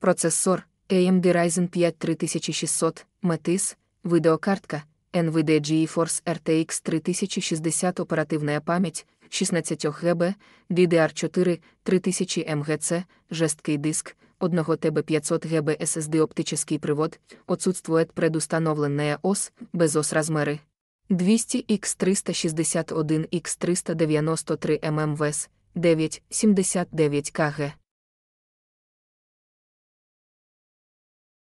Процесор AMD Ryzen 5 3600, Metis, видеокартка, NVIDIA GeForce RTX 3060 оперативна память, 16 ГБ, DDR4 3000 МГц, жесткий диск, 1 ТБ 500 ГБ SSD оптический привод, отсутствует предустановленная ОС, без ОС размеры. 200X361X393 ММВС, 9,79 КГ.